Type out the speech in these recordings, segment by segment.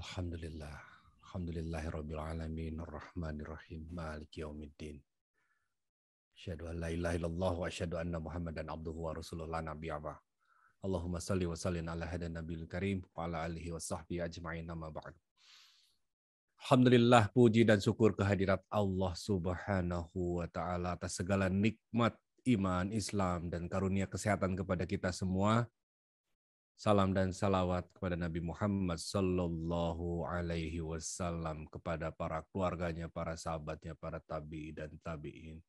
Alhamdulillah. Alhamdulillahirabbil alamin Rahim, maliki yaumiddin. Asyadu an la ilaha illallah wa asyadu anna Muhammadan abduhu wa rasulullah nabi nabiyya Allahumma salli wa sallin ala hadan nabil karim wa ala alihi wa sahbihi ajma'in nama ba'd. Alhamdulillah puji dan syukur kehadirat Allah Subhanahu wa taala atas segala nikmat iman, Islam dan karunia kesehatan kepada kita semua salam dan salawat kepada Nabi Muhammad Sallallahu Alaihi Wasallam kepada para keluarganya, para sahabatnya, para tabi dan tabiin.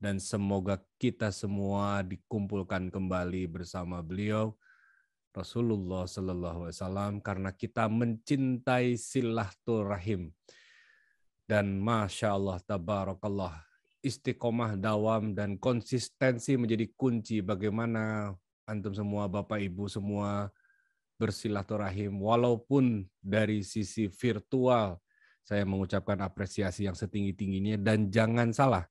Dan semoga kita semua dikumpulkan kembali bersama beliau, Rasulullah Sallallahu Alaihi Wasallam, karena kita mencintai silaturahim. Dan masya Allah, tabarakallah, istiqomah dawam dan konsistensi menjadi kunci bagaimana antum semua, Bapak Ibu semua bersilaturahim walaupun dari sisi virtual saya mengucapkan apresiasi yang setinggi-tingginya dan jangan salah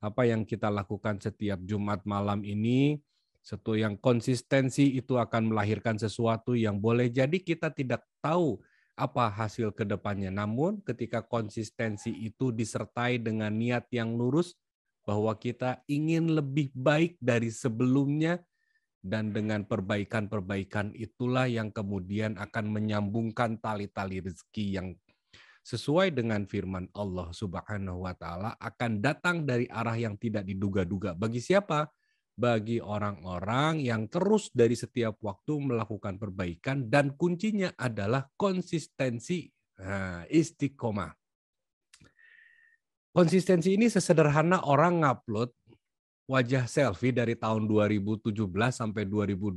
apa yang kita lakukan setiap Jumat malam ini satu yang konsistensi itu akan melahirkan sesuatu yang boleh jadi kita tidak tahu apa hasil kedepannya. Namun ketika konsistensi itu disertai dengan niat yang lurus bahwa kita ingin lebih baik dari sebelumnya, dan dengan perbaikan-perbaikan itulah yang kemudian akan menyambungkan tali-tali rezeki yang sesuai dengan firman Allah Subhanahu wa taala akan datang dari arah yang tidak diduga-duga. Bagi siapa? Bagi orang-orang yang terus dari setiap waktu melakukan perbaikan dan kuncinya adalah konsistensi nah, istiqomah. Konsistensi ini sesederhana orang ngupload wajah selfie dari tahun 2017 sampai 2021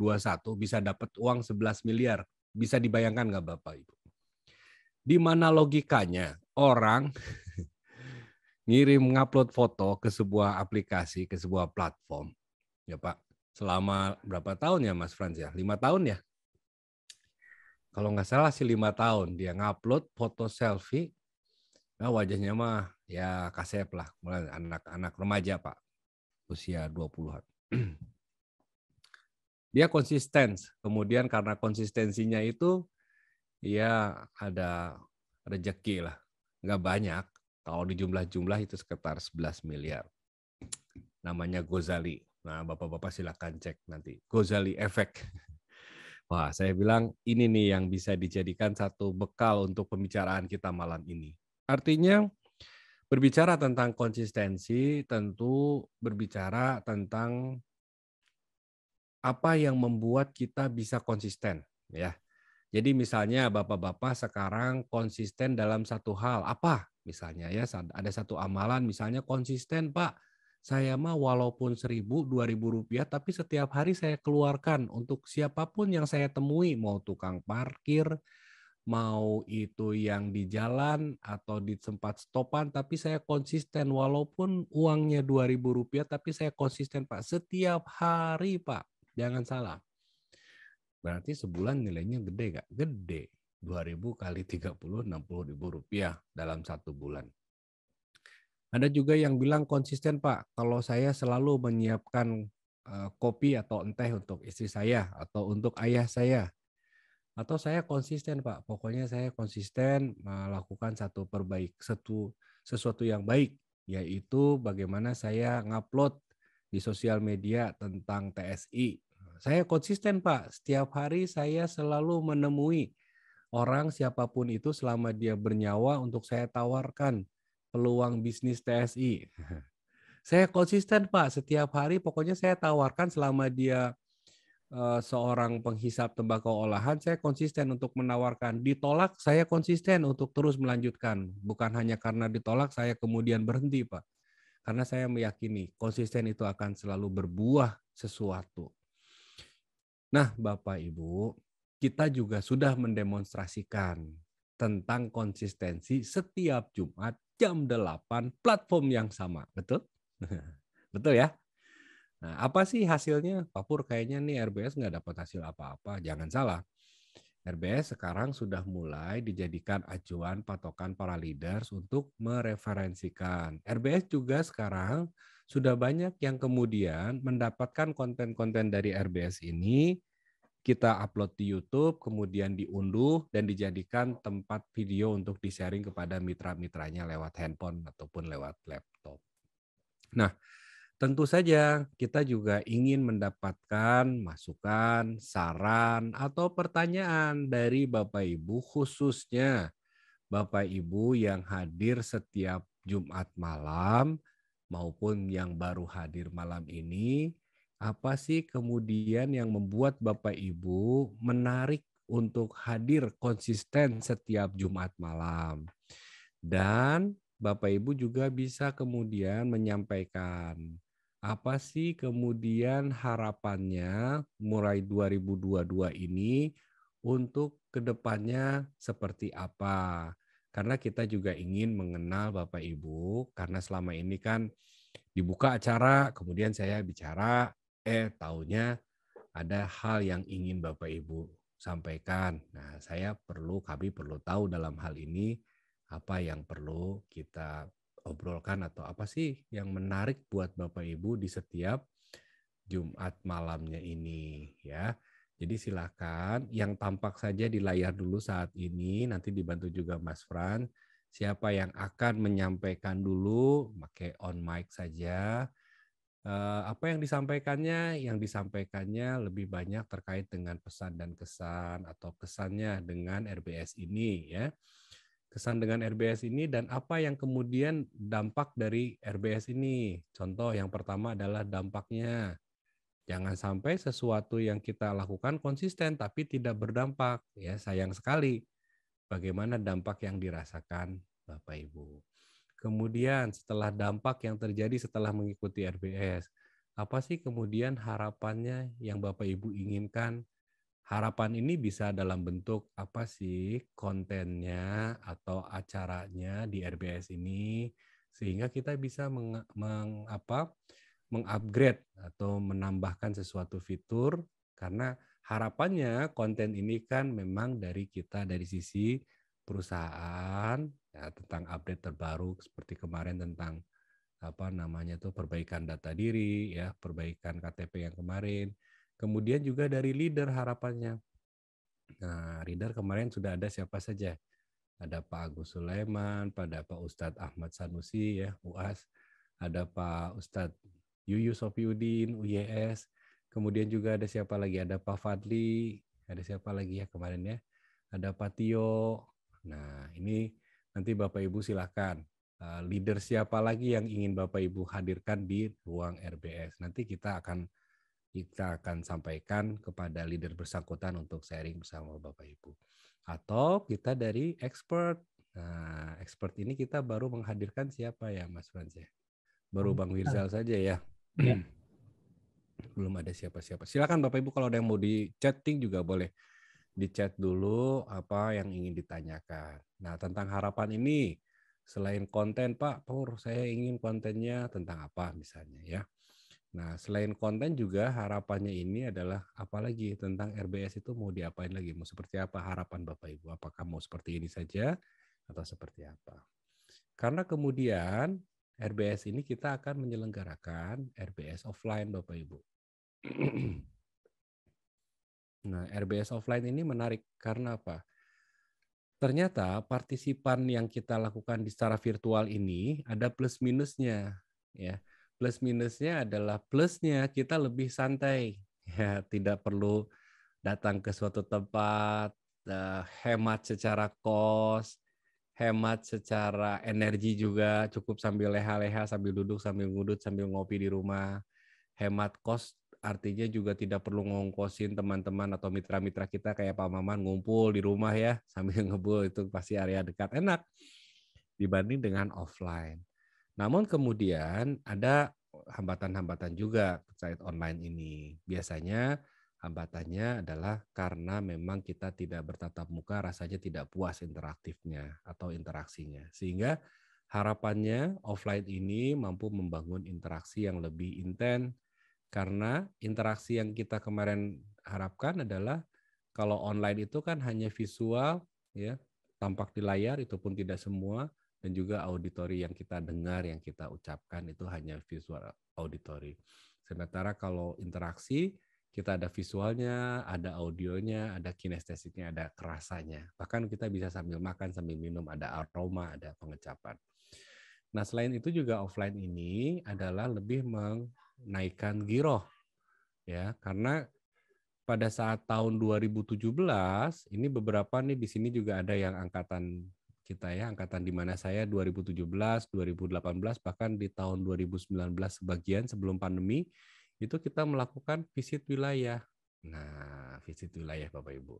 bisa dapat uang 11 miliar. Bisa dibayangkan nggak Bapak Ibu? Di mana logikanya orang ngirim ngupload foto ke sebuah aplikasi, ke sebuah platform. Ya Pak, selama berapa tahun ya Mas Franz ya? Lima tahun ya? Kalau nggak salah sih lima tahun dia ngupload foto selfie. Nah wajahnya mah ya kasep lah, mulai anak-anak remaja Pak usia 20-an. Dia konsisten. Kemudian karena konsistensinya itu ya ada rejeki lah. Nggak banyak. Kalau di jumlah-jumlah itu sekitar 11 miliar. Namanya Gozali. Nah, Bapak-Bapak silakan cek nanti. Gozali efek. Wah, saya bilang ini nih yang bisa dijadikan satu bekal untuk pembicaraan kita malam ini. Artinya Berbicara tentang konsistensi, tentu berbicara tentang apa yang membuat kita bisa konsisten, ya. Jadi misalnya bapak-bapak sekarang konsisten dalam satu hal apa? Misalnya ya ada satu amalan misalnya konsisten pak saya mah walaupun seribu dua ribu rupiah tapi setiap hari saya keluarkan untuk siapapun yang saya temui mau tukang parkir mau itu yang di jalan atau di tempat stopan tapi saya konsisten walaupun uangnya dua ribu rupiah tapi saya konsisten Pak setiap hari Pak jangan salah berarti sebulan nilainya gede gak? gede 2000 kali 30 puluh ribu rupiah dalam satu bulan ada juga yang bilang konsisten Pak kalau saya selalu menyiapkan eh, kopi atau teh untuk istri saya atau untuk ayah saya atau saya konsisten pak pokoknya saya konsisten melakukan satu perbaik satu sesuatu yang baik yaitu bagaimana saya ngupload di sosial media tentang TSI saya konsisten pak setiap hari saya selalu menemui orang siapapun itu selama dia bernyawa untuk saya tawarkan peluang bisnis TSI saya konsisten pak setiap hari pokoknya saya tawarkan selama dia Eh, seorang penghisap tembakau olahan, saya konsisten untuk menawarkan. Ditolak, saya konsisten untuk terus melanjutkan. Bukan hanya karena ditolak, saya kemudian berhenti, Pak. Karena saya meyakini konsisten itu akan selalu berbuah sesuatu. Nah, Bapak Ibu, kita juga sudah mendemonstrasikan tentang konsistensi setiap Jumat jam 8 platform yang sama, betul? Betul ya? Nah, apa sih hasilnya? Papur kayaknya nih RBS nggak dapat hasil apa-apa. Jangan salah. RBS sekarang sudah mulai dijadikan acuan patokan para leaders untuk mereferensikan. RBS juga sekarang sudah banyak yang kemudian mendapatkan konten-konten dari RBS ini kita upload di YouTube, kemudian diunduh dan dijadikan tempat video untuk di-sharing kepada mitra-mitranya lewat handphone ataupun lewat laptop. Nah, Tentu saja kita juga ingin mendapatkan masukan, saran, atau pertanyaan dari Bapak Ibu khususnya Bapak Ibu yang hadir setiap Jumat malam maupun yang baru hadir malam ini. Apa sih kemudian yang membuat Bapak Ibu menarik untuk hadir konsisten setiap Jumat malam? Dan Bapak Ibu juga bisa kemudian menyampaikan apa sih kemudian harapannya mulai 2022 ini untuk kedepannya seperti apa? Karena kita juga ingin mengenal Bapak Ibu, karena selama ini kan dibuka acara, kemudian saya bicara, eh taunya ada hal yang ingin Bapak Ibu sampaikan. Nah, saya perlu, kami perlu tahu dalam hal ini apa yang perlu kita obrolkan atau apa sih yang menarik buat Bapak Ibu di setiap Jumat malamnya ini ya. Jadi silakan yang tampak saja di layar dulu saat ini nanti dibantu juga Mas Fran siapa yang akan menyampaikan dulu pakai on mic saja. Eh, apa yang disampaikannya? Yang disampaikannya lebih banyak terkait dengan pesan dan kesan atau kesannya dengan RBS ini ya kesan dengan RBS ini dan apa yang kemudian dampak dari RBS ini. Contoh yang pertama adalah dampaknya. Jangan sampai sesuatu yang kita lakukan konsisten tapi tidak berdampak. Ya, sayang sekali. Bagaimana dampak yang dirasakan Bapak Ibu. Kemudian setelah dampak yang terjadi setelah mengikuti RBS, apa sih kemudian harapannya yang Bapak Ibu inginkan harapan ini bisa dalam bentuk apa sih kontennya atau acaranya di RBS ini sehingga kita bisa meng, meng apa mengupgrade atau menambahkan sesuatu fitur karena harapannya konten ini kan memang dari kita dari sisi perusahaan ya, tentang update terbaru seperti kemarin tentang apa namanya tuh perbaikan data diri ya perbaikan KTP yang kemarin Kemudian juga dari leader harapannya. Nah, leader kemarin sudah ada siapa saja? Ada Pak Agus Sulaiman, pada Pak Ustadz Ahmad Sanusi ya, UAS, ada Pak Ustadz Yuyu Sofiuddin, UYS, kemudian juga ada siapa lagi? Ada Pak Fadli, ada siapa lagi ya kemarin ya? Ada Pak Tio. Nah, ini nanti Bapak Ibu silakan eh, leader siapa lagi yang ingin Bapak Ibu hadirkan di ruang RBS. Nanti kita akan kita akan sampaikan kepada leader bersangkutan untuk sharing bersama Bapak Ibu. Atau kita dari expert. Nah, expert ini kita baru menghadirkan siapa ya Mas Franz ya? Baru Bang Wirzal saja ya. ya. Belum ada siapa-siapa. Silakan Bapak Ibu kalau ada yang mau di chatting juga boleh di chat dulu apa yang ingin ditanyakan. Nah, tentang harapan ini selain konten Pak Pur, saya ingin kontennya tentang apa misalnya ya. Nah, selain konten juga harapannya ini adalah apalagi tentang RBS itu mau diapain lagi? Mau seperti apa harapan Bapak Ibu? Apakah mau seperti ini saja atau seperti apa? Karena kemudian RBS ini kita akan menyelenggarakan RBS offline Bapak Ibu. nah, RBS offline ini menarik karena apa? Ternyata partisipan yang kita lakukan di secara virtual ini ada plus minusnya ya plus minusnya adalah plusnya kita lebih santai ya tidak perlu datang ke suatu tempat uh, hemat secara kos hemat secara energi juga cukup sambil leha-leha sambil duduk sambil ngudut sambil ngopi di rumah hemat kos artinya juga tidak perlu ngongkosin teman-teman atau mitra-mitra kita kayak Pak Maman ngumpul di rumah ya sambil ngebul itu pasti area dekat enak dibanding dengan offline namun kemudian ada hambatan-hambatan juga terkait online ini. Biasanya hambatannya adalah karena memang kita tidak bertatap muka rasanya tidak puas interaktifnya atau interaksinya. Sehingga harapannya offline ini mampu membangun interaksi yang lebih intens karena interaksi yang kita kemarin harapkan adalah kalau online itu kan hanya visual ya tampak di layar itu pun tidak semua dan juga auditori yang kita dengar, yang kita ucapkan itu hanya visual auditori. Sementara kalau interaksi, kita ada visualnya, ada audionya, ada kinestesiknya, ada kerasanya. Bahkan kita bisa sambil makan, sambil minum, ada aroma, ada pengecapan. Nah, selain itu juga offline ini adalah lebih menaikkan giroh. Ya, karena pada saat tahun 2017 ini beberapa nih di sini juga ada yang angkatan kita ya angkatan di mana saya 2017, 2018 bahkan di tahun 2019 sebagian sebelum pandemi itu kita melakukan visit wilayah. Nah, visit wilayah Bapak Ibu.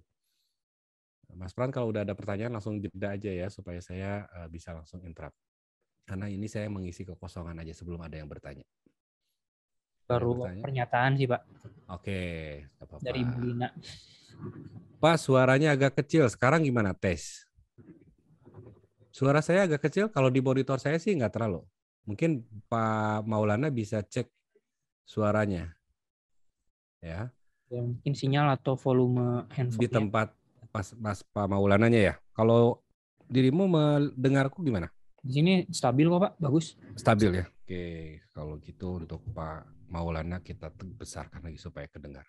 Mas Pran kalau udah ada pertanyaan langsung jeda aja ya supaya saya eh, bisa langsung interrupt. Karena ini saya mengisi kekosongan aja sebelum ada yang bertanya. Baru bertanya? pernyataan sih Pak. Oke, apa -apa. Dari Bulina. Pak suaranya agak kecil. Sekarang gimana tes? Suara saya agak kecil, kalau di monitor saya sih nggak terlalu. Mungkin Pak Maulana bisa cek suaranya. Ya. ya mungkin sinyal atau volume handphone. Di ya. tempat pas, pas Pak Maulananya ya. Kalau dirimu mendengarku gimana? Di sini stabil kok Pak, bagus. Stabil ya. Oke, kalau gitu untuk Pak Maulana kita besarkan lagi supaya kedengar.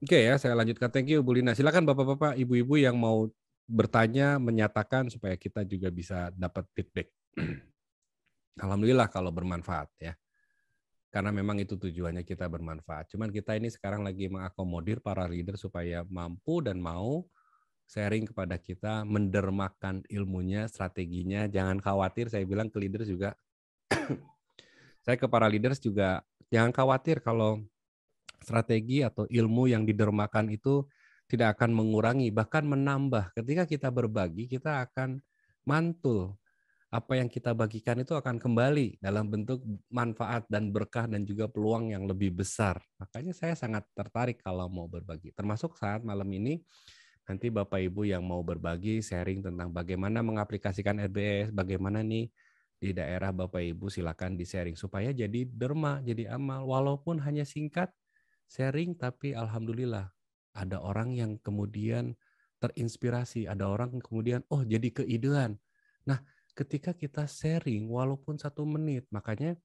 Oke ya, saya lanjutkan. Thank you Bu Lina. Silakan Bapak-bapak, Ibu-ibu yang mau bertanya, menyatakan supaya kita juga bisa dapat feedback. Alhamdulillah kalau bermanfaat ya. Karena memang itu tujuannya kita bermanfaat. Cuman kita ini sekarang lagi mengakomodir para leader supaya mampu dan mau sharing kepada kita, mendermakan ilmunya, strateginya. Jangan khawatir, saya bilang ke leaders juga. saya ke para leaders juga, jangan khawatir kalau strategi atau ilmu yang didermakan itu tidak akan mengurangi, bahkan menambah. Ketika kita berbagi, kita akan mantul. Apa yang kita bagikan itu akan kembali dalam bentuk manfaat dan berkah dan juga peluang yang lebih besar. Makanya saya sangat tertarik kalau mau berbagi. Termasuk saat malam ini nanti Bapak Ibu yang mau berbagi sharing tentang bagaimana mengaplikasikan RBS, bagaimana nih di daerah Bapak Ibu silakan di-sharing supaya jadi derma, jadi amal walaupun hanya singkat sharing tapi alhamdulillah ada orang yang kemudian terinspirasi, ada orang yang kemudian oh jadi keidean. Nah, ketika kita sharing walaupun satu menit, makanya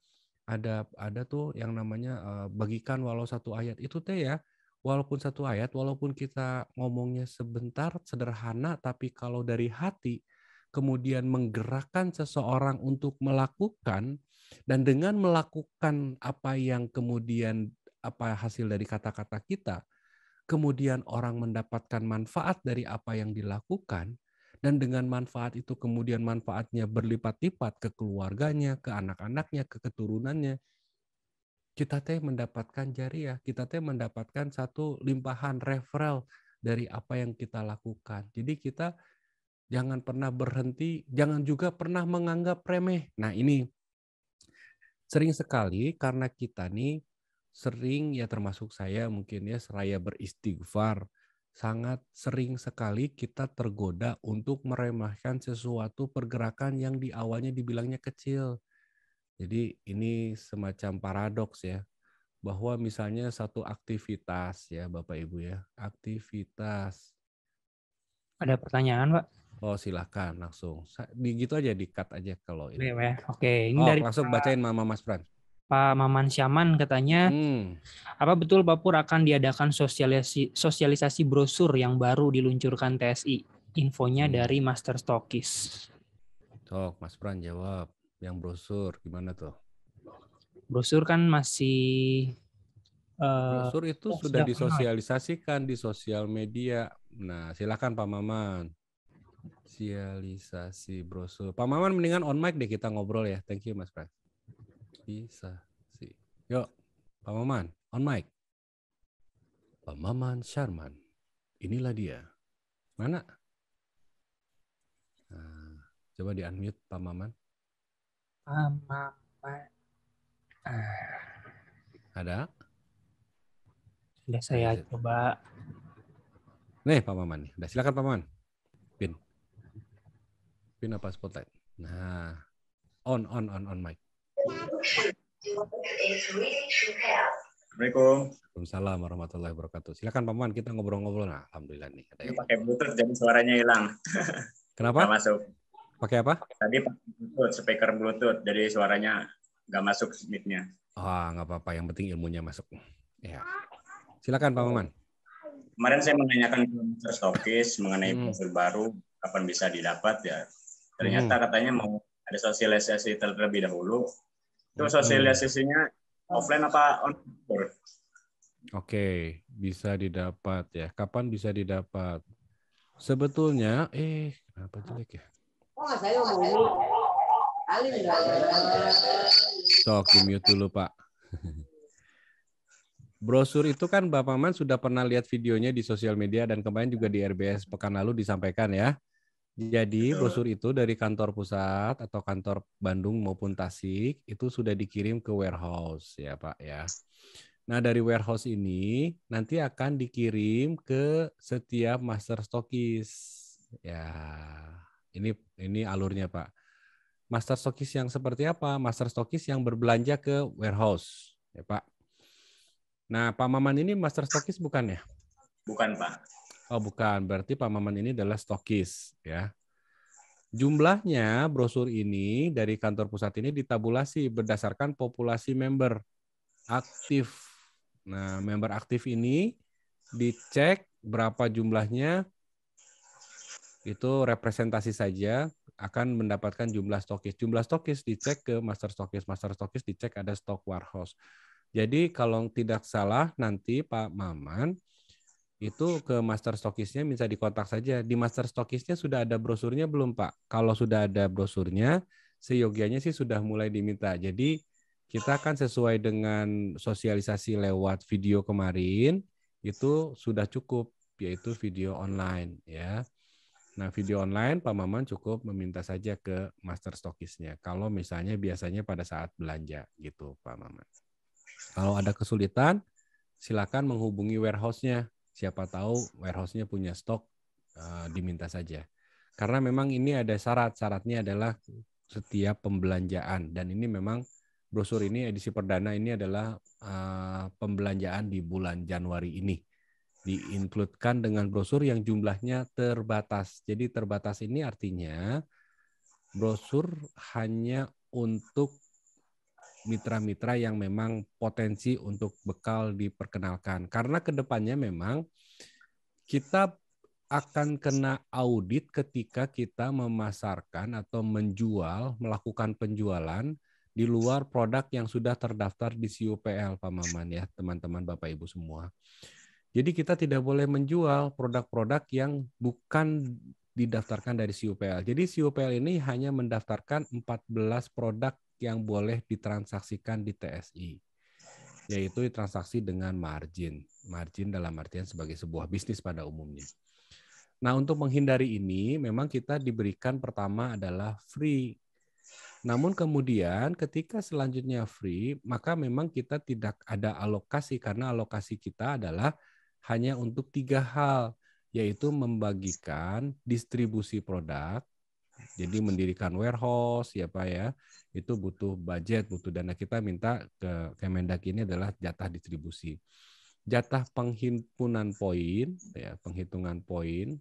ada ada tuh yang namanya uh, bagikan walau satu ayat itu teh ya walaupun satu ayat walaupun kita ngomongnya sebentar sederhana tapi kalau dari hati kemudian menggerakkan seseorang untuk melakukan dan dengan melakukan apa yang kemudian apa hasil dari kata-kata kita kemudian orang mendapatkan manfaat dari apa yang dilakukan, dan dengan manfaat itu kemudian manfaatnya berlipat-lipat ke keluarganya, ke anak-anaknya, ke keturunannya, kita teh mendapatkan jariah, kita teh mendapatkan satu limpahan referral dari apa yang kita lakukan. Jadi kita jangan pernah berhenti, jangan juga pernah menganggap remeh. Nah ini sering sekali karena kita nih sering ya termasuk saya mungkin ya seraya beristighfar sangat sering sekali kita tergoda untuk meremehkan sesuatu pergerakan yang di awalnya dibilangnya kecil. Jadi ini semacam paradoks ya bahwa misalnya satu aktivitas ya Bapak Ibu ya, aktivitas. Ada pertanyaan, Pak? Oh, silakan langsung. Di gitu aja di cut aja kalau ini. Oke, ini oh, dari langsung bacain Mama Mas Pran. Pak Maman Syaman katanya, hmm. apa betul Pur akan diadakan sosialisasi sosialisasi brosur yang baru diluncurkan TSI? Infonya hmm. dari Master Stokis. Tok, Mas Pran jawab. Yang brosur gimana tuh? Brosur kan masih uh, brosur itu oh, sudah disosialisasikan di sosial media. Nah, silakan Pak Maman. Sosialisasi brosur. Pak Maman mendingan on mic deh kita ngobrol ya. Thank you Mas Pran bisa sih. Yuk, Pak Maman, on mic. Pak Maman Sharman, inilah dia. Mana? Nah, coba di unmute Pak Maman. Pak Maman. Ah. Ada? Sudah saya coba. Nih Pak Maman, udah silakan Pak Maman. Pin. Pin apa spotlight? Nah, on on on on mic. Assalamualaikum. Waalaikumsalam warahmatullahi wabarakatuh. Silakan paman kita ngobrol-ngobrol. Nah, alhamdulillah nih ada yang pakai bluetooth jadi suaranya hilang. Kenapa? Gak masuk. Pakai apa? Tadi pakai bluetooth, speaker bluetooth jadi suaranya nggak masuk mic-nya. Ah, nggak apa-apa. Yang penting ilmunya masuk. Ya. Silakan paman. Kemarin saya menanyakan ke Stokis mengenai hmm. profil baru kapan bisa didapat ya. Ternyata hmm. katanya mau ada sosialisasi terlebih dahulu itu sosialisasinya hmm. offline apa online? Oke, bisa didapat ya. Kapan bisa didapat? Sebetulnya, eh, kenapa jelek ya? Oh, saya mau Sok, di mute dulu, Pak. Brosur itu kan Bapak Man sudah pernah lihat videonya di sosial media dan kemarin juga di RBS pekan lalu disampaikan ya. Jadi brosur itu dari kantor pusat atau kantor Bandung maupun Tasik itu sudah dikirim ke warehouse ya Pak ya. Nah dari warehouse ini nanti akan dikirim ke setiap master stokis. Ya ini ini alurnya Pak. Master stokis yang seperti apa? Master stokis yang berbelanja ke warehouse ya Pak. Nah Pak Maman ini master stokis bukan ya? Bukan Pak. Oh bukan, berarti Pak Maman ini adalah stokis ya. Jumlahnya brosur ini dari kantor pusat ini ditabulasi berdasarkan populasi member aktif. Nah, member aktif ini dicek berapa jumlahnya itu representasi saja akan mendapatkan jumlah stokis. Jumlah stokis dicek ke master stokis, master stokis dicek ada stok warehouse. Jadi kalau tidak salah nanti Pak Maman itu ke master stokisnya bisa dikontak saja. Di master stokisnya sudah ada brosurnya belum Pak? Kalau sudah ada brosurnya, seyogianya sih sudah mulai diminta. Jadi kita kan sesuai dengan sosialisasi lewat video kemarin itu sudah cukup yaitu video online ya. Nah, video online Pak Maman cukup meminta saja ke master stokisnya. Kalau misalnya biasanya pada saat belanja gitu Pak Maman. Kalau ada kesulitan silakan menghubungi warehouse-nya siapa tahu warehouse-nya punya stok uh, diminta saja. Karena memang ini ada syarat, syaratnya adalah setiap pembelanjaan dan ini memang brosur ini edisi perdana ini adalah uh, pembelanjaan di bulan Januari ini diinkludkan dengan brosur yang jumlahnya terbatas. Jadi terbatas ini artinya brosur hanya untuk mitra-mitra yang memang potensi untuk bekal diperkenalkan. Karena kedepannya memang kita akan kena audit ketika kita memasarkan atau menjual, melakukan penjualan di luar produk yang sudah terdaftar di CUPL, Pak Maman ya, teman-teman Bapak Ibu semua. Jadi kita tidak boleh menjual produk-produk yang bukan didaftarkan dari CUPL. Jadi CUPL ini hanya mendaftarkan 14 produk yang boleh ditransaksikan di TSI, yaitu transaksi dengan margin. Margin dalam artian sebagai sebuah bisnis pada umumnya. Nah, untuk menghindari ini, memang kita diberikan pertama adalah free. Namun kemudian ketika selanjutnya free, maka memang kita tidak ada alokasi karena alokasi kita adalah hanya untuk tiga hal, yaitu membagikan distribusi produk, jadi mendirikan warehouse ya Pak ya, itu butuh budget, butuh dana. Kita minta ke Kemendak ini adalah jatah distribusi. Jatah penghimpunan poin, ya, penghitungan poin,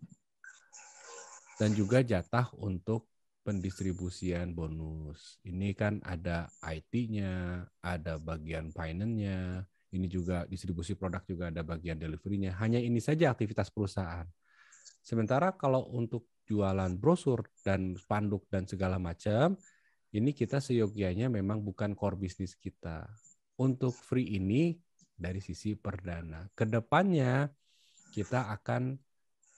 dan juga jatah untuk pendistribusian bonus. Ini kan ada IT-nya, ada bagian finance-nya, ini juga distribusi produk juga ada bagian delivery-nya. Hanya ini saja aktivitas perusahaan. Sementara kalau untuk jualan brosur dan spanduk dan segala macam, ini kita seyogianya memang bukan core bisnis kita. Untuk free ini dari sisi perdana. Kedepannya kita akan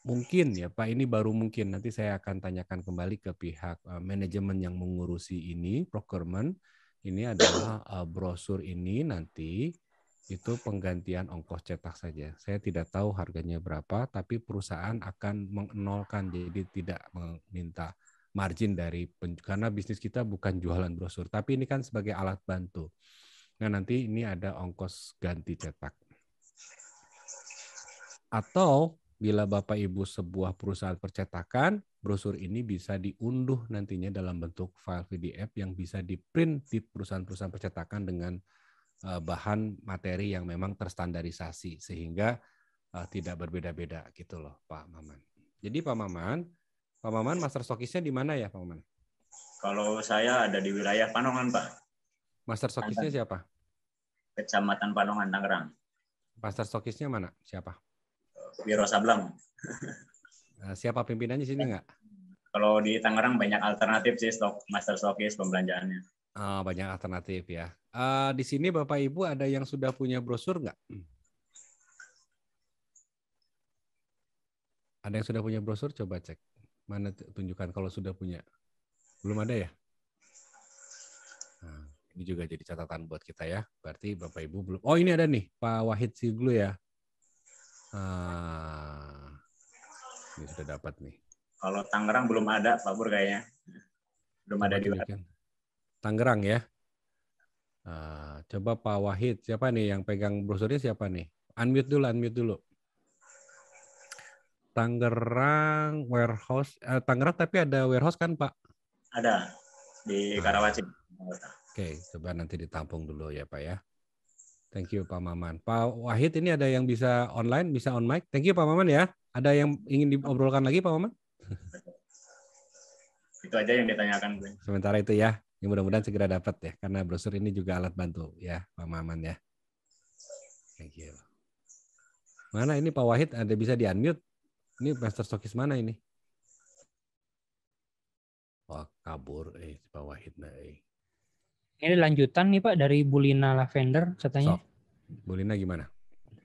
mungkin ya Pak ini baru mungkin nanti saya akan tanyakan kembali ke pihak eh, manajemen yang mengurusi ini procurement ini adalah eh, brosur ini nanti itu penggantian ongkos cetak saja. Saya tidak tahu harganya berapa, tapi perusahaan akan mengenolkan, jadi tidak meminta margin dari karena bisnis kita bukan jualan brosur, tapi ini kan sebagai alat bantu. Nah nanti ini ada ongkos ganti cetak. Atau bila Bapak Ibu sebuah perusahaan percetakan, brosur ini bisa diunduh nantinya dalam bentuk file PDF yang bisa di-print di perusahaan-perusahaan percetakan dengan Eh, bahan materi yang memang terstandarisasi sehingga uh, tidak berbeda-beda gitu loh Pak Maman. Jadi Pak Maman, Pak Maman master stokisnya di mana ya Pak Maman? Kalau saya ada di wilayah Panongan Pak. Master stokisnya siapa? Kecamatan Panongan Tangerang. Master stokisnya mana? Siapa? Wiro Sablang. Eh, siapa pimpinannya sini ya. nggak? Kalau di Tangerang banyak alternatif sih stok master stokis pembelanjaannya. Oh, banyak alternatif ya. Uh, di sini Bapak Ibu ada yang sudah punya brosur nggak? Hmm. Ada yang sudah punya brosur? Coba cek. Mana tunjukkan kalau sudah punya. Belum ada ya? Nah, ini juga jadi catatan buat kita ya. Berarti Bapak Ibu belum. Oh ini ada nih Pak Wahid Siglu ya. Ah, ini sudah dapat nih. Kalau Tangerang belum ada Pak Bur kayaknya. Belum Coba ada di Tangerang ya. Nah, coba Pak Wahid, siapa nih yang pegang brosurnya siapa nih? Unmute dulu, unmute dulu. Tangerang warehouse, eh, Tangerang tapi ada warehouse kan Pak? Ada di nah. Karawaci. Oke, coba nanti ditampung dulu ya Pak ya. Thank you Pak Maman. Pak Wahid ini ada yang bisa online, bisa on mic. Thank you Pak Maman ya. Ada yang ingin diobrolkan lagi Pak Maman? Itu aja yang ditanyakan Sementara itu ya. Ini ya, mudah-mudahan segera dapat ya karena brosur ini juga alat bantu ya Pak Maman ya. Thank you. Mana ini Pak Wahid ada bisa di unmute? Ini master stokis mana ini? Wah kabur eh Pak Wahid nah, eh. Ini lanjutan nih Pak dari Bulina Lavender katanya. So, Bulina gimana?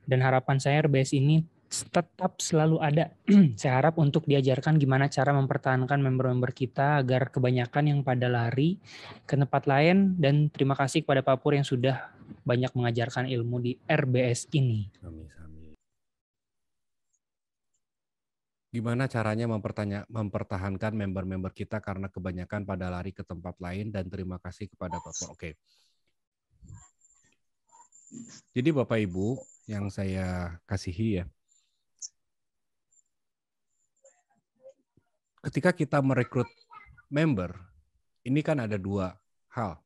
Dan harapan saya RBS ini tetap selalu ada. Saya harap untuk diajarkan gimana cara mempertahankan member-member kita agar kebanyakan yang pada lari ke tempat lain dan terima kasih kepada Pak Pur yang sudah banyak mengajarkan ilmu di RBS ini. Gimana caranya mempertanya, mempertahankan member-member kita karena kebanyakan pada lari ke tempat lain dan terima kasih kepada Pak Pur. Oke. Jadi Bapak Ibu yang saya kasihi ya, ketika kita merekrut member, ini kan ada dua hal.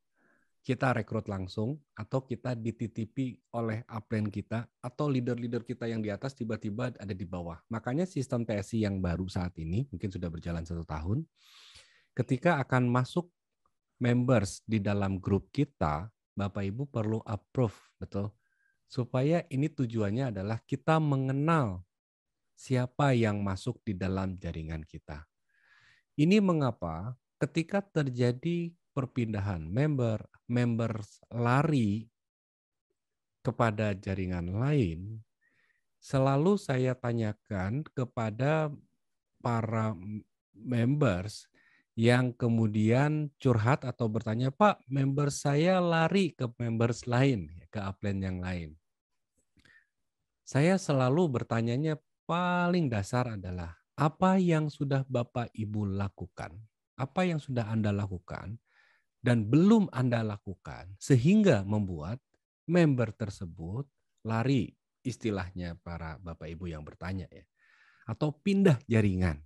Kita rekrut langsung atau kita dititipi oleh upline kita atau leader-leader kita yang di atas tiba-tiba ada di bawah. Makanya sistem PSI yang baru saat ini, mungkin sudah berjalan satu tahun, ketika akan masuk members di dalam grup kita, Bapak Ibu perlu approve, betul? Supaya ini tujuannya adalah kita mengenal siapa yang masuk di dalam jaringan kita. Ini mengapa ketika terjadi perpindahan member, member lari kepada jaringan lain, selalu saya tanyakan kepada para members yang kemudian curhat atau bertanya, Pak, member saya lari ke members lain, ke upline yang lain. Saya selalu bertanyanya paling dasar adalah, apa yang sudah Bapak Ibu lakukan, apa yang sudah Anda lakukan, dan belum Anda lakukan, sehingga membuat member tersebut lari, istilahnya para Bapak Ibu yang bertanya ya, atau pindah jaringan.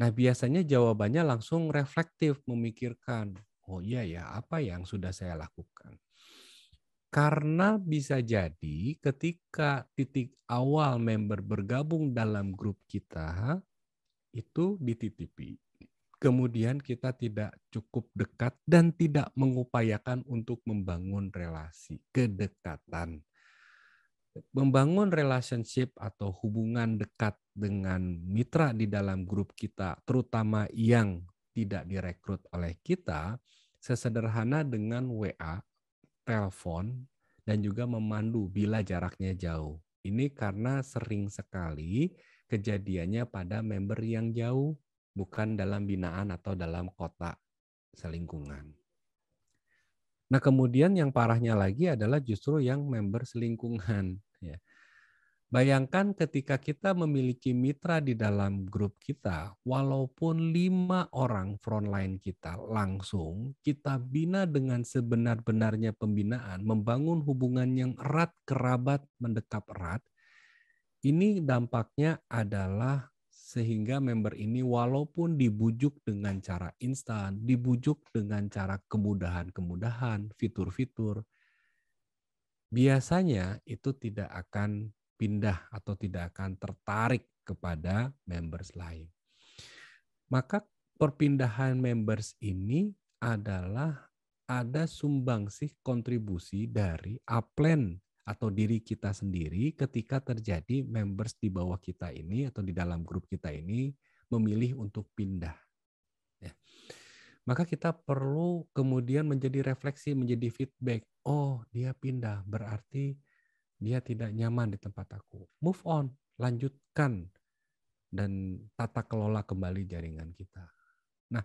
Nah biasanya jawabannya langsung reflektif, memikirkan, oh iya ya apa yang sudah saya lakukan. Karena bisa jadi ketika titik awal member bergabung dalam grup kita itu dititipi. Kemudian kita tidak cukup dekat dan tidak mengupayakan untuk membangun relasi, kedekatan. Membangun relationship atau hubungan dekat dengan mitra di dalam grup kita, terutama yang tidak direkrut oleh kita, sesederhana dengan WA telepon dan juga memandu bila jaraknya jauh. Ini karena sering sekali kejadiannya pada member yang jauh, bukan dalam binaan atau dalam kota selingkungan. Nah, kemudian yang parahnya lagi adalah justru yang member selingkungan. Bayangkan ketika kita memiliki mitra di dalam grup kita, walaupun lima orang frontline kita langsung, kita bina dengan sebenar-benarnya pembinaan, membangun hubungan yang erat, kerabat, mendekap erat, ini dampaknya adalah sehingga member ini walaupun dibujuk dengan cara instan, dibujuk dengan cara kemudahan-kemudahan, fitur-fitur, biasanya itu tidak akan pindah atau tidak akan tertarik kepada members lain. Maka perpindahan members ini adalah ada sumbangsih kontribusi dari upline atau diri kita sendiri ketika terjadi members di bawah kita ini atau di dalam grup kita ini memilih untuk pindah. Ya. Maka kita perlu kemudian menjadi refleksi, menjadi feedback. Oh, dia pindah, berarti dia tidak nyaman di tempat aku. Move on, lanjutkan dan tata kelola kembali jaringan kita. Nah,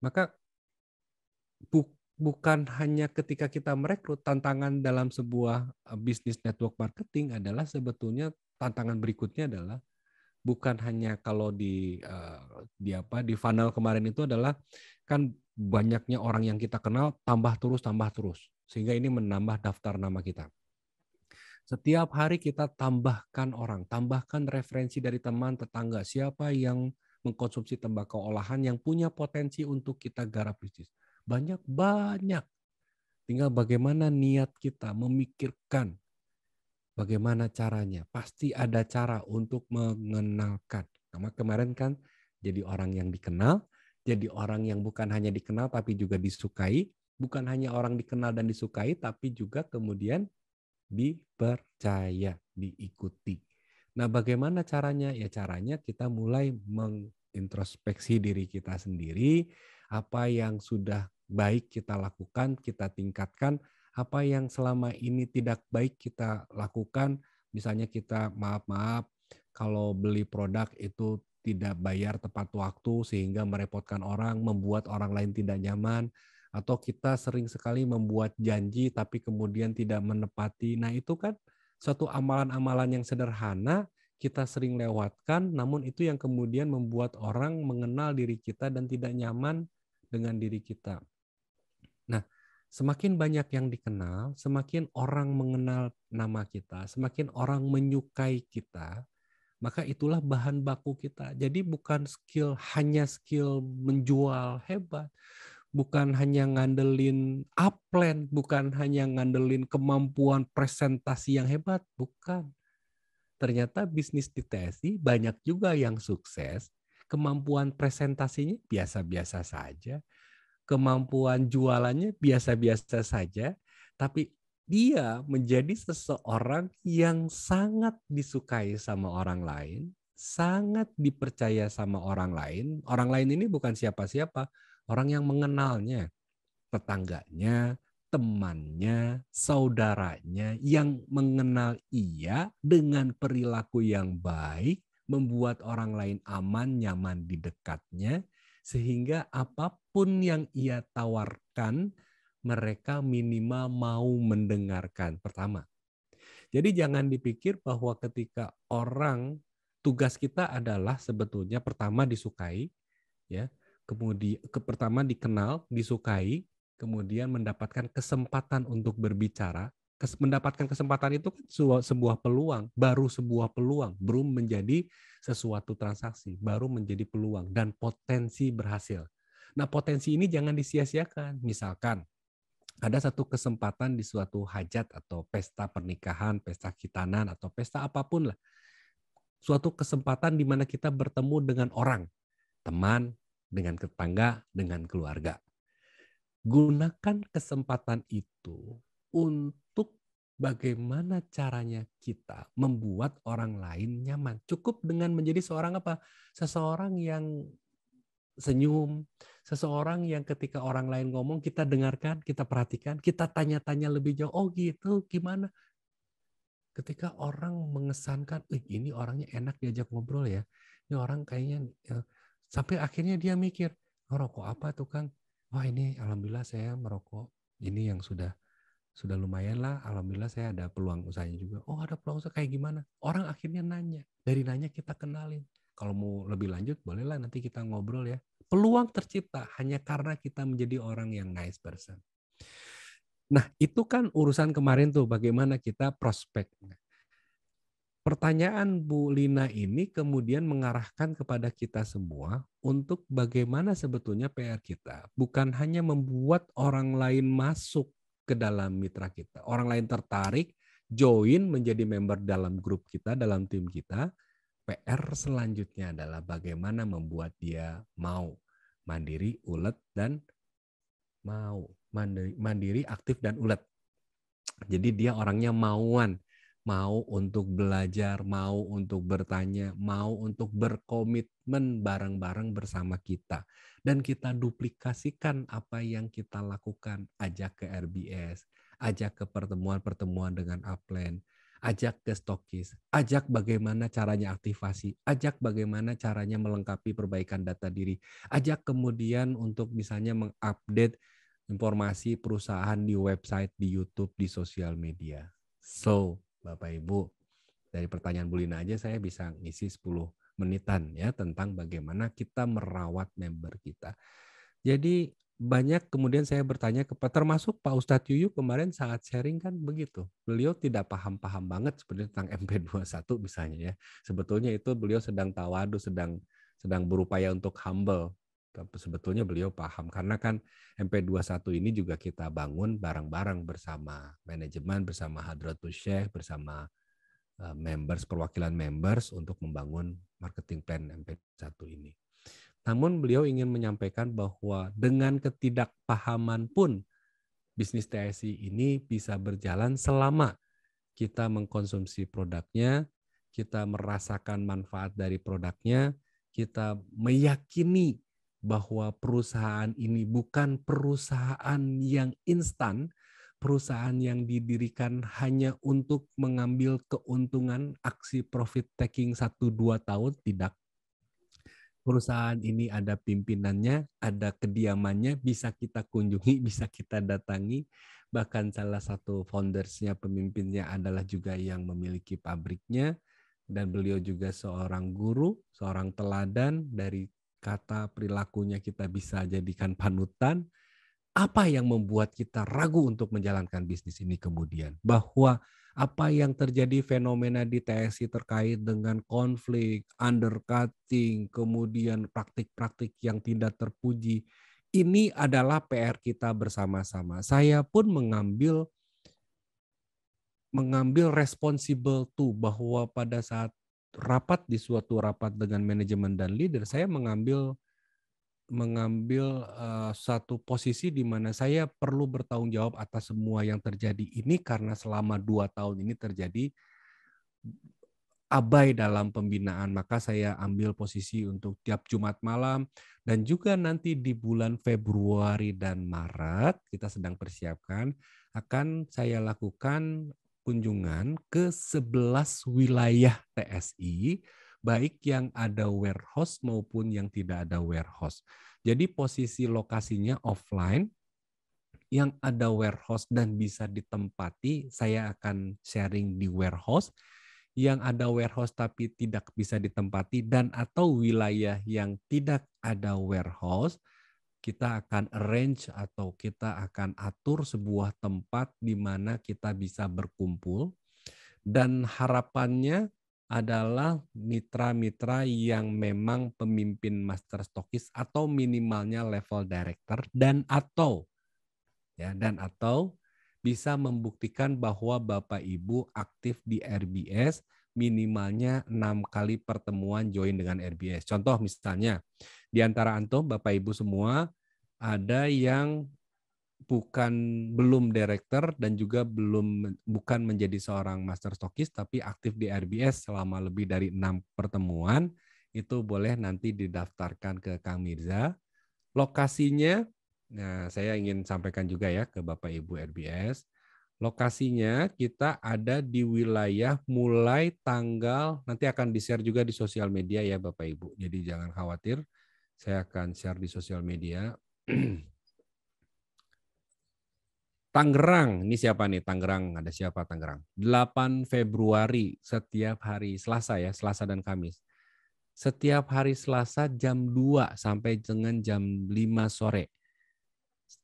maka bu bukan hanya ketika kita merekrut tantangan dalam sebuah eh, bisnis network marketing adalah sebetulnya tantangan berikutnya adalah bukan hanya kalau di uh, di apa di funnel kemarin itu adalah kan banyaknya orang yang kita kenal tambah terus tambah terus sehingga ini menambah daftar nama kita. Setiap hari kita tambahkan orang, tambahkan referensi dari teman, tetangga, siapa yang mengkonsumsi tembakau olahan yang punya potensi untuk kita garap bisnis. Banyak-banyak. Tinggal bagaimana niat kita memikirkan bagaimana caranya. Pasti ada cara untuk mengenalkan. Karena kemarin kan jadi orang yang dikenal, jadi orang yang bukan hanya dikenal tapi juga disukai, bukan hanya orang dikenal dan disukai tapi juga kemudian dipercaya, diikuti. Nah, bagaimana caranya? Ya caranya kita mulai mengintrospeksi diri kita sendiri, apa yang sudah baik kita lakukan, kita tingkatkan, apa yang selama ini tidak baik kita lakukan, misalnya kita maaf-maaf kalau beli produk itu tidak bayar tepat waktu sehingga merepotkan orang, membuat orang lain tidak nyaman, atau kita sering sekali membuat janji tapi kemudian tidak menepati. Nah, itu kan suatu amalan-amalan yang sederhana kita sering lewatkan namun itu yang kemudian membuat orang mengenal diri kita dan tidak nyaman dengan diri kita. Nah, semakin banyak yang dikenal, semakin orang mengenal nama kita, semakin orang menyukai kita, maka itulah bahan baku kita. Jadi bukan skill hanya skill menjual hebat, bukan hanya ngandelin upline, bukan hanya ngandelin kemampuan presentasi yang hebat, bukan. Ternyata bisnis di TSI banyak juga yang sukses, kemampuan presentasinya biasa-biasa saja, kemampuan jualannya biasa-biasa saja, tapi dia menjadi seseorang yang sangat disukai sama orang lain, sangat dipercaya sama orang lain. Orang lain ini bukan siapa-siapa, Orang yang mengenalnya, tetangganya, temannya, saudaranya yang mengenal ia dengan perilaku yang baik, membuat orang lain aman, nyaman di dekatnya, sehingga apapun yang ia tawarkan, mereka minimal mau mendengarkan. Pertama, jadi jangan dipikir bahwa ketika orang tugas kita adalah sebetulnya pertama disukai, ya, kemudian ke pertama dikenal, disukai, kemudian mendapatkan kesempatan untuk berbicara. Kes, mendapatkan kesempatan itu kan sebuah, sebuah peluang, baru sebuah peluang, belum menjadi sesuatu transaksi, baru menjadi peluang dan potensi berhasil. Nah, potensi ini jangan disia-siakan. Misalkan ada satu kesempatan di suatu hajat atau pesta pernikahan, pesta khitanan atau pesta apapun lah. Suatu kesempatan di mana kita bertemu dengan orang, teman, dengan tetangga, dengan keluarga. Gunakan kesempatan itu untuk bagaimana caranya kita membuat orang lain nyaman. Cukup dengan menjadi seorang apa? Seseorang yang senyum, seseorang yang ketika orang lain ngomong kita dengarkan, kita perhatikan, kita tanya-tanya lebih jauh. Oh gitu, gimana? Ketika orang mengesankan, eh ini orangnya enak diajak ngobrol ya. Ini orang kayaknya eh, Sampai akhirnya dia mikir, oh, rokok apa tuh Kang? Wah ini alhamdulillah saya merokok ini yang sudah sudah lumayan lah. Alhamdulillah saya ada peluang usahanya juga. Oh ada peluang usaha kayak gimana? Orang akhirnya nanya. Dari nanya kita kenalin. Kalau mau lebih lanjut bolehlah nanti kita ngobrol ya. Peluang tercipta hanya karena kita menjadi orang yang nice person. Nah itu kan urusan kemarin tuh bagaimana kita prospeknya Pertanyaan Bu Lina ini kemudian mengarahkan kepada kita semua untuk bagaimana sebetulnya PR kita, bukan hanya membuat orang lain masuk ke dalam mitra kita, orang lain tertarik, join menjadi member dalam grup kita, dalam tim kita. PR selanjutnya adalah bagaimana membuat dia mau mandiri, ulet, dan mau mandiri, mandiri aktif dan ulet. Jadi dia orangnya mauan mau untuk belajar, mau untuk bertanya, mau untuk berkomitmen bareng-bareng bersama kita. Dan kita duplikasikan apa yang kita lakukan. Ajak ke RBS, ajak ke pertemuan-pertemuan dengan upline, ajak ke stokis, ajak bagaimana caranya aktivasi, ajak bagaimana caranya melengkapi perbaikan data diri, ajak kemudian untuk misalnya mengupdate informasi perusahaan di website, di YouTube, di sosial media. So, Bapak Ibu. Dari pertanyaan Bu Lina aja saya bisa ngisi 10 menitan ya tentang bagaimana kita merawat member kita. Jadi banyak kemudian saya bertanya kepada termasuk Pak Ustadz Yuyu kemarin saat sharing kan begitu. Beliau tidak paham-paham banget sebenarnya tentang MP21 misalnya ya. Sebetulnya itu beliau sedang tawadu, sedang sedang berupaya untuk humble sebetulnya beliau paham karena kan MP21 ini juga kita bangun bareng-bareng bersama manajemen bersama Hadratus Syekh bersama eh, members perwakilan members untuk membangun marketing plan MP1 ini. Namun beliau ingin menyampaikan bahwa dengan ketidakpahaman pun bisnis TSI ini bisa berjalan selama kita mengkonsumsi produknya, kita merasakan manfaat dari produknya, kita meyakini bahwa perusahaan ini bukan perusahaan yang instan, perusahaan yang didirikan hanya untuk mengambil keuntungan aksi profit taking 1 2 tahun tidak. Perusahaan ini ada pimpinannya, ada kediamannya, bisa kita kunjungi, bisa kita datangi. Bahkan salah satu foundersnya, pemimpinnya adalah juga yang memiliki pabriknya dan beliau juga seorang guru, seorang teladan dari kata perilakunya kita bisa jadikan panutan, apa yang membuat kita ragu untuk menjalankan bisnis ini kemudian? Bahwa apa yang terjadi fenomena di TSI terkait dengan konflik, undercutting, kemudian praktik-praktik yang tidak terpuji, ini adalah PR kita bersama-sama. Saya pun mengambil mengambil responsible to bahwa pada saat rapat di suatu rapat dengan manajemen dan leader, saya mengambil mengambil uh, satu posisi di mana saya perlu bertanggung jawab atas semua yang terjadi ini karena selama dua tahun ini terjadi abai dalam pembinaan maka saya ambil posisi untuk tiap Jumat malam dan juga nanti di bulan Februari dan Maret kita sedang persiapkan akan saya lakukan kunjungan ke 11 wilayah TSI, baik yang ada warehouse maupun yang tidak ada warehouse. Jadi posisi lokasinya offline, yang ada warehouse dan bisa ditempati, saya akan sharing di warehouse. Yang ada warehouse tapi tidak bisa ditempati dan atau wilayah yang tidak ada warehouse, kita akan arrange atau kita akan atur sebuah tempat di mana kita bisa berkumpul dan harapannya adalah mitra-mitra yang memang pemimpin master stokis atau minimalnya level director dan atau ya dan atau bisa membuktikan bahwa Bapak Ibu aktif di RBS minimalnya enam kali pertemuan join dengan RBS. Contoh misalnya di antara antum Bapak Ibu semua ada yang bukan belum director dan juga belum bukan menjadi seorang master stokis tapi aktif di RBS selama lebih dari enam pertemuan itu boleh nanti didaftarkan ke Kang Mirza. Lokasinya, nah saya ingin sampaikan juga ya ke Bapak Ibu RBS. Lokasinya kita ada di wilayah mulai tanggal nanti akan di-share juga di sosial media ya Bapak Ibu. Jadi jangan khawatir saya akan share di sosial media. Tangerang, ini siapa nih? Tangerang, ada siapa Tangerang? 8 Februari setiap hari Selasa ya, Selasa dan Kamis. Setiap hari Selasa jam 2 sampai dengan jam 5 sore.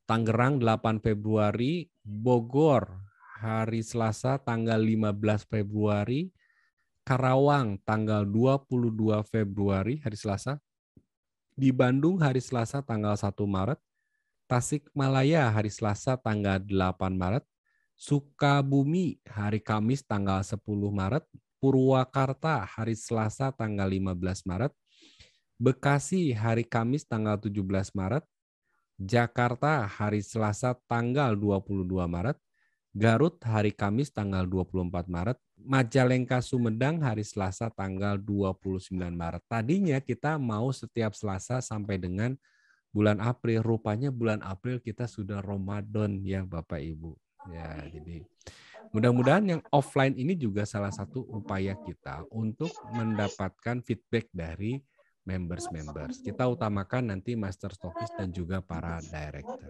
Tangerang 8 Februari, Bogor hari Selasa tanggal 15 Februari, Karawang tanggal 22 Februari hari Selasa, di Bandung hari Selasa tanggal 1 Maret, Tasikmalaya hari Selasa tanggal 8 Maret, Sukabumi hari Kamis tanggal 10 Maret, Purwakarta hari Selasa tanggal 15 Maret, Bekasi hari Kamis tanggal 17 Maret, Jakarta hari Selasa tanggal 22 Maret, Garut hari Kamis tanggal 24 Maret, Majalengka Sumedang hari Selasa tanggal 29 Maret. Tadinya kita mau setiap Selasa sampai dengan bulan April, rupanya bulan April kita sudah Ramadan ya Bapak Ibu. Ya, jadi mudah-mudahan yang offline ini juga salah satu upaya kita untuk mendapatkan feedback dari members-members. Kita utamakan nanti master Stokis dan juga para director.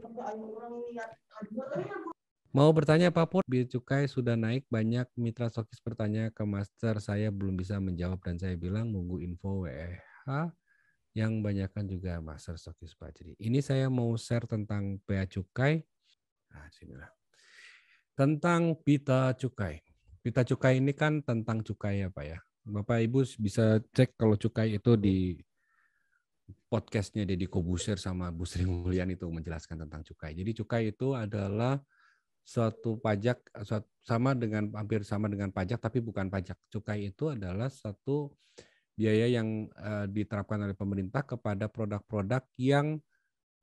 Mau bertanya Pak Pur, biaya cukai sudah naik, banyak mitra Sokis bertanya ke master, saya belum bisa menjawab dan saya bilang nunggu info WH yang banyakkan juga master stokis Pak. Jadi ini saya mau share tentang bea cukai. Nah, sinilah. Tentang pita cukai. Pita cukai ini kan tentang cukai ya Pak ya. Bapak Ibu bisa cek kalau cukai itu di podcastnya Deddy Kobuser sama Bu Sri Mulyani itu menjelaskan tentang cukai. Jadi cukai itu adalah suatu pajak eh, sama dengan hampir sama dengan pajak tapi bukan pajak. Cukai itu adalah satu biaya yang uh, diterapkan oleh pemerintah kepada produk-produk yang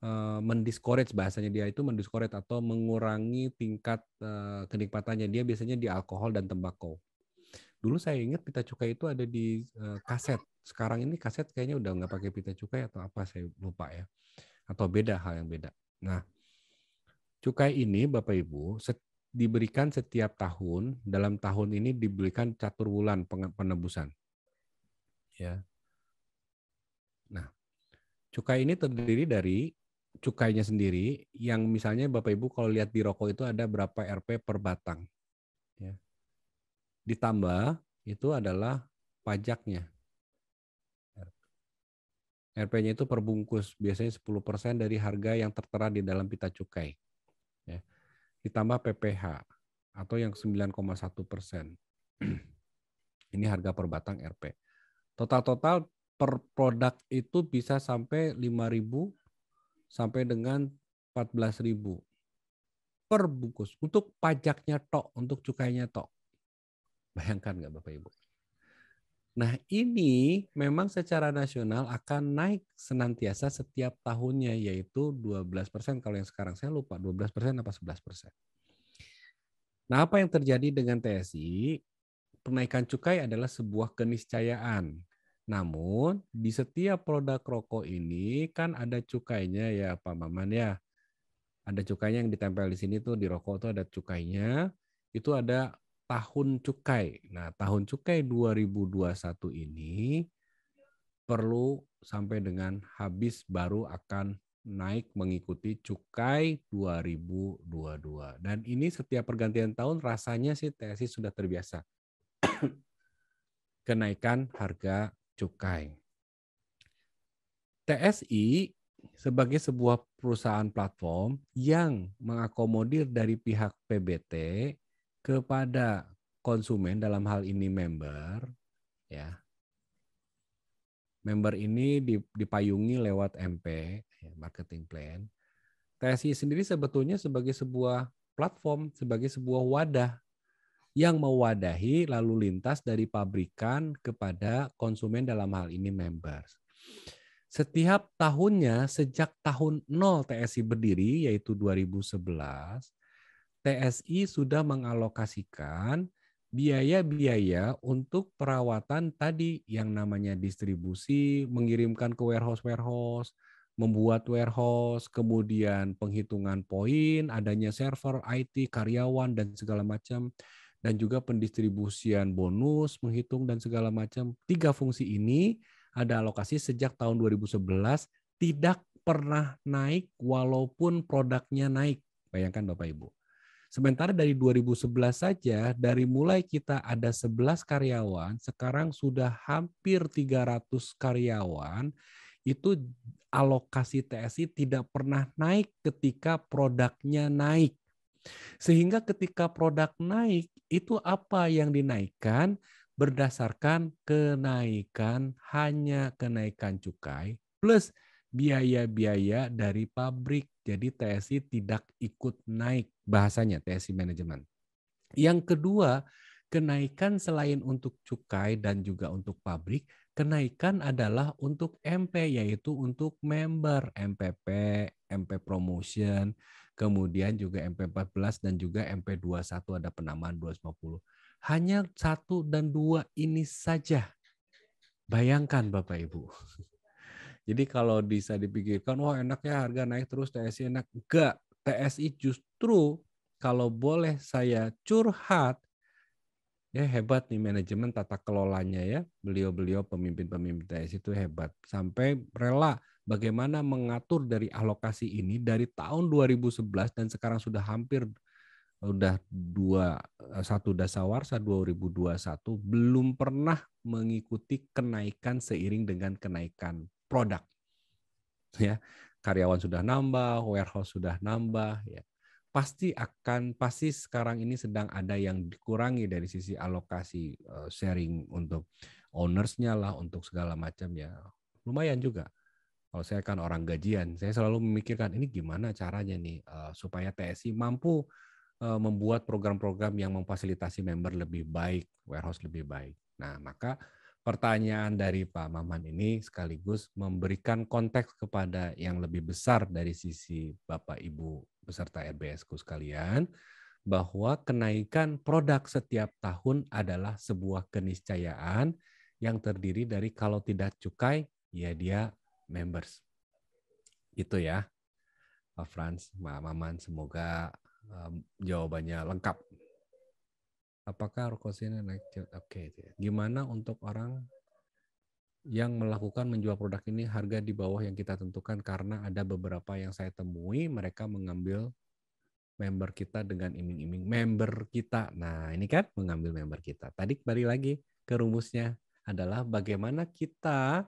uh, mendiscourage bahasanya dia itu mendiscourage atau mengurangi tingkat uh, kenikmatannya dia biasanya di alkohol dan tembakau. Dulu saya ingat pita cukai itu ada di uh, kaset. Sekarang ini kaset kayaknya udah nggak pakai pita cukai atau apa saya lupa ya. Atau beda hal yang beda. Nah, Cukai ini Bapak Ibu set, diberikan setiap tahun, dalam tahun ini diberikan catur bulan penebusan. Ya. Nah, cukai ini terdiri dari cukainya sendiri yang misalnya Bapak Ibu kalau lihat di rokok itu ada berapa RP per batang. Ya. Ditambah itu adalah pajaknya. RP-nya itu perbungkus, biasanya 10% dari harga yang tertera di dalam pita cukai ya. ditambah PPH atau yang 9,1 persen. Ini harga per batang RP. Total-total per produk itu bisa sampai 5.000 sampai dengan 14.000 per bungkus untuk pajaknya tok, untuk cukainya tok. Bayangkan nggak Bapak Ibu? Nah, ini memang secara nasional akan naik senantiasa setiap tahunnya yaitu 12% kalau yang sekarang saya lupa 12% apa 11%. Nah, apa yang terjadi dengan TSI? Penaikan cukai adalah sebuah keniscayaan. Namun, di setiap produk rokok ini kan ada cukainya ya Pak Maman ya. Ada cukainya yang ditempel di sini tuh di rokok tuh ada cukainya. Itu ada tahun cukai. Nah, tahun cukai 2021 ini perlu sampai dengan habis baru akan naik mengikuti cukai 2022. Dan ini setiap pergantian tahun rasanya sih TSI sudah terbiasa. Kenaikan harga cukai. TSI sebagai sebuah perusahaan platform yang mengakomodir dari pihak PBT kepada konsumen dalam hal ini member ya. Member ini dipayungi lewat MP ya, marketing plan. TSI sendiri sebetulnya sebagai sebuah platform, sebagai sebuah wadah yang mewadahi lalu lintas dari pabrikan kepada konsumen dalam hal ini members Setiap tahunnya sejak tahun 0 TSI berdiri yaitu 2011 TSI sudah mengalokasikan biaya-biaya untuk perawatan tadi yang namanya distribusi, mengirimkan ke warehouse-warehouse, membuat warehouse, kemudian penghitungan poin, adanya server, IT, karyawan, dan segala macam, dan juga pendistribusian bonus, menghitung, dan segala macam. Tiga fungsi ini ada alokasi sejak tahun 2011, tidak pernah naik walaupun produknya naik. Bayangkan Bapak Ibu. Sementara dari 2011 saja, dari mulai kita ada 11 karyawan, sekarang sudah hampir 300 karyawan, itu alokasi TSI tidak pernah naik ketika produknya naik. Sehingga ketika produk naik, itu apa yang dinaikkan berdasarkan kenaikan, hanya kenaikan cukai plus biaya-biaya dari pabrik jadi TSI tidak ikut naik bahasanya TSI manajemen. Yang kedua, kenaikan selain untuk cukai dan juga untuk pabrik, kenaikan adalah untuk MP yaitu untuk member MPP, MP promotion, kemudian juga MP14 dan juga MP21 ada penambahan 250. Hanya satu dan dua ini saja. Bayangkan Bapak Ibu. Jadi kalau bisa dipikirkan, wah enak ya harga naik terus TSI enak. Enggak, TSI justru kalau boleh saya curhat, ya hebat nih manajemen tata kelolanya ya. Beliau-beliau pemimpin-pemimpin TSI itu hebat. Sampai rela bagaimana mengatur dari alokasi ini dari tahun 2011 dan sekarang sudah hampir udah dua eh, satu dasawarsa 2021 belum pernah mengikuti kenaikan seiring dengan kenaikan produk. Gitu ya, karyawan sudah nambah, warehouse sudah nambah, ya. Pasti akan pasti sekarang ini sedang ada yang dikurangi dari sisi alokasi eh, sharing untuk ownersnya lah untuk segala macam ya. Lumayan juga. Kalau saya kan orang gajian, saya selalu memikirkan ini gimana caranya nih eh, supaya TSI mampu eh, membuat program-program yang memfasilitasi member lebih baik, warehouse lebih baik. Nah, maka pertanyaan dari Pak Maman ini sekaligus memberikan konteks kepada yang lebih besar dari sisi Bapak Ibu beserta RBSku sekalian bahwa kenaikan produk setiap tahun adalah sebuah keniscayaan yang terdiri dari kalau tidak cukai ya dia members. Itu ya. Pak Frans, Pak Maman semoga jawabannya lengkap. Apakah naik oke? Okay. Ya. Gimana untuk orang yang melakukan menjual produk ini harga di bawah yang kita tentukan karena ada beberapa yang saya temui mereka mengambil member kita dengan iming-iming member kita. Nah, ini kan mengambil member kita. Tadi kembali lagi ke rumusnya adalah bagaimana kita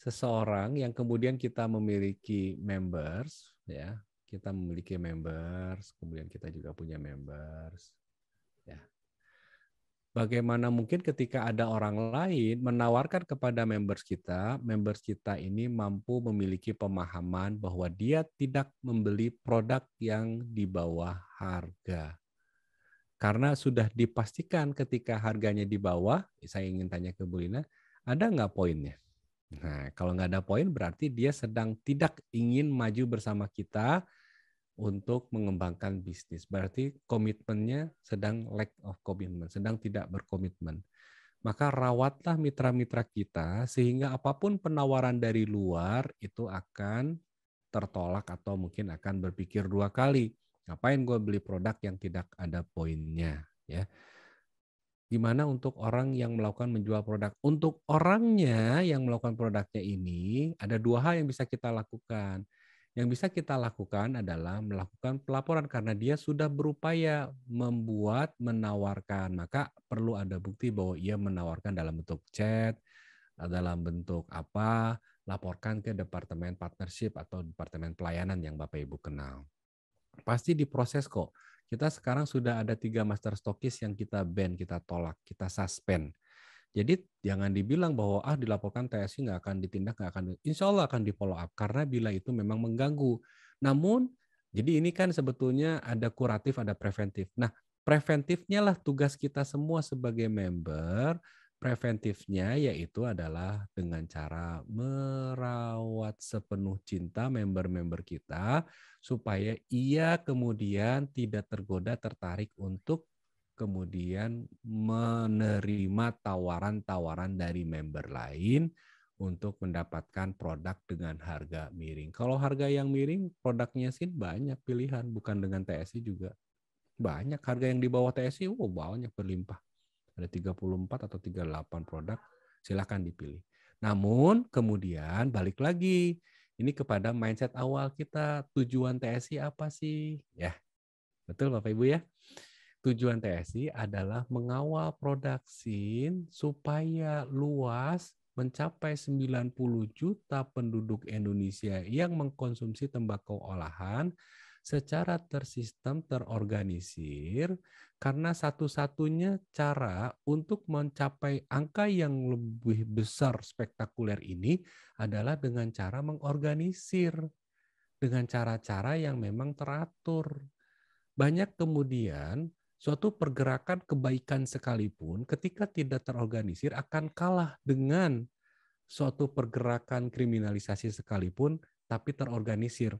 seseorang yang kemudian kita memiliki members ya, kita memiliki members, kemudian kita juga punya members ya bagaimana mungkin ketika ada orang lain menawarkan kepada members kita, members kita ini mampu memiliki pemahaman bahwa dia tidak membeli produk yang di bawah harga. Karena sudah dipastikan ketika harganya di bawah, saya ingin tanya ke Bu Lina, ada nggak poinnya? Nah, kalau nggak ada poin berarti dia sedang tidak ingin maju bersama kita, untuk mengembangkan bisnis. Berarti komitmennya sedang lack of commitment, sedang tidak berkomitmen. Maka rawatlah mitra-mitra kita sehingga apapun penawaran dari luar itu akan tertolak atau mungkin akan berpikir dua kali. Ngapain gue beli produk yang tidak ada poinnya, ya? Gimana untuk orang yang melakukan menjual produk? Untuk orangnya yang melakukan produknya ini ada dua hal yang bisa kita lakukan yang bisa kita lakukan adalah melakukan pelaporan karena dia sudah berupaya membuat, menawarkan. Maka perlu ada bukti bahwa ia menawarkan dalam bentuk chat, eh, dalam bentuk apa, laporkan ke Departemen Partnership atau Departemen Pelayanan yang Bapak Ibu kenal. Pasti diproses kok. Kita sekarang sudah ada tiga master stokis yang kita ban, kita tolak, kita suspend jadi jangan dibilang bahwa ah dilaporkan TSI nggak akan ditindak, nggak akan. Insya Allah akan di follow up karena bila itu memang mengganggu. Namun jadi ini kan sebetulnya ada kuratif, ada preventif. Nah preventifnya lah tugas kita semua sebagai member. Preventifnya yaitu adalah dengan cara merawat sepenuh cinta member-member kita supaya ia kemudian tidak tergoda tertarik untuk kemudian menerima tawaran-tawaran dari member lain untuk mendapatkan produk dengan harga miring. Kalau harga yang miring, produknya sih banyak pilihan, bukan dengan TSI juga. Banyak harga yang di bawah TSI, wow, oh, banyak berlimpah. Ada 34 atau 38 produk, silahkan dipilih. Namun kemudian balik lagi, ini kepada mindset awal kita, tujuan TSI apa sih? Ya, betul Bapak Ibu ya? tujuan TSI adalah mengawal produksi supaya luas mencapai 90 juta penduduk Indonesia yang mengkonsumsi tembakau olahan secara tersistem terorganisir karena satu-satunya cara untuk mencapai angka yang lebih besar spektakuler ini adalah dengan cara mengorganisir dengan cara-cara yang memang teratur. Banyak kemudian suatu pergerakan kebaikan sekalipun ketika tidak terorganisir akan kalah dengan suatu pergerakan kriminalisasi sekalipun tapi terorganisir.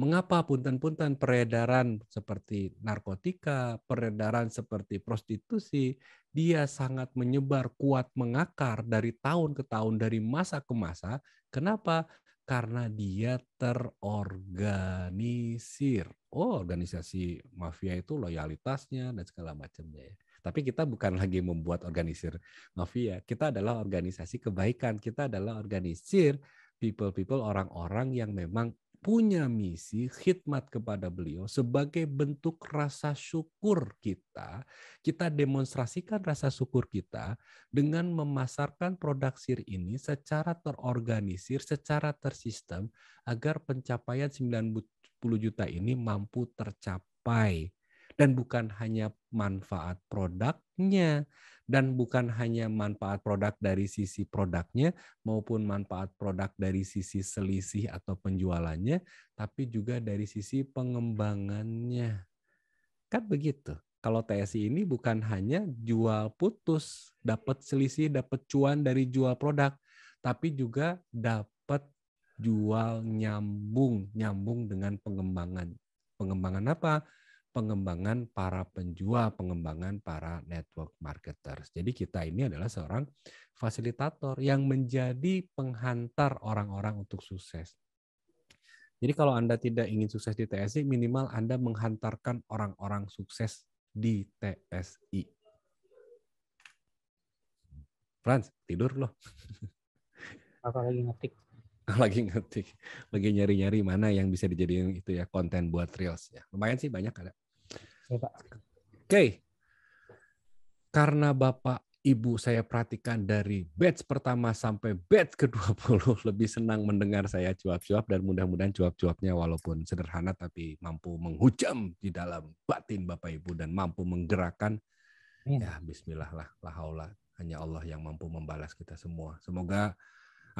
Mengapa punten-punten peredaran seperti narkotika, peredaran seperti prostitusi, dia sangat menyebar kuat mengakar dari tahun ke tahun, dari masa ke masa. Kenapa? karena dia terorganisir. Oh, organisasi mafia itu loyalitasnya dan segala macamnya ya. Tapi kita bukan lagi membuat organisir mafia. Kita adalah organisasi kebaikan. Kita adalah organisir people-people orang-orang yang memang punya misi khidmat kepada beliau sebagai bentuk rasa syukur kita. Kita demonstrasikan rasa syukur kita dengan memasarkan produk sir ini secara terorganisir, secara tersistem agar pencapaian 90 juta ini mampu tercapai dan bukan hanya manfaat produknya dan bukan hanya manfaat produk dari sisi produknya maupun manfaat produk dari sisi selisih atau penjualannya tapi juga dari sisi pengembangannya kan begitu kalau TSI ini bukan hanya jual putus dapat selisih dapat cuan dari jual produk tapi juga dapat jual nyambung nyambung dengan pengembangan pengembangan apa pengembangan para penjual, pengembangan para network marketers. Jadi kita ini adalah seorang fasilitator yang menjadi penghantar orang-orang untuk sukses. Jadi kalau Anda tidak ingin sukses di TSI, minimal Anda menghantarkan orang-orang sukses di TSI. Franz, tidur loh. Apa lagi ngetik. Lagi ngetik. Lagi nyari-nyari mana yang bisa dijadiin itu ya konten buat reels ya. Lumayan sih banyak ada. Oke. Karena Bapak Ibu saya perhatikan dari batch pertama sampai batch ke-20 lebih senang mendengar saya jawab-jawab dan mudah-mudahan jawab-jawabnya walaupun sederhana tapi mampu menghujam di dalam batin Bapak Ibu dan mampu menggerakkan Amin. ya bismillah lah la hanya Allah yang mampu membalas kita semua. Semoga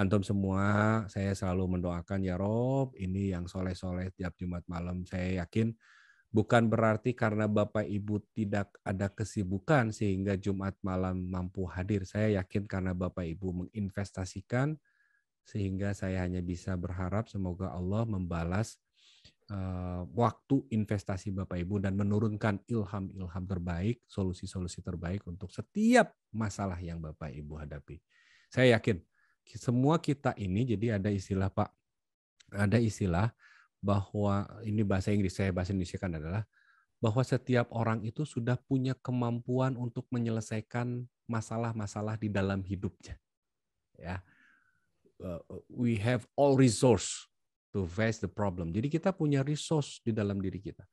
antum semua saya selalu mendoakan ya Rob ini yang soleh-soleh tiap Jumat malam saya yakin Bukan berarti karena Bapak Ibu tidak ada kesibukan sehingga Jumat malam mampu hadir. Saya yakin karena Bapak Ibu menginvestasikan sehingga saya hanya bisa berharap semoga Allah membalas uh, waktu investasi Bapak Ibu dan menurunkan ilham-ilham terbaik, solusi-solusi terbaik untuk setiap masalah yang Bapak Ibu hadapi. Saya yakin semua kita ini jadi ada istilah Pak, ada istilah bahwa ini bahasa Inggris saya bahasa Indonesia kan adalah bahwa setiap orang itu sudah punya kemampuan untuk menyelesaikan masalah-masalah di dalam hidupnya. Ya. Eh, we have all resource to face the problem. Jadi kita punya resource di dalam diri kita.